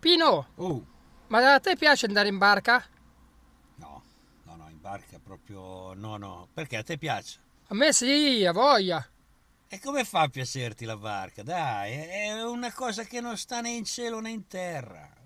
Pino, oh. ma a te piace andare in barca? No, no, no, in barca proprio no, no. Perché a te piace? A me sì, a voglia. E come fa a piacerti la barca? Dai, è una cosa che non sta né in cielo né in terra.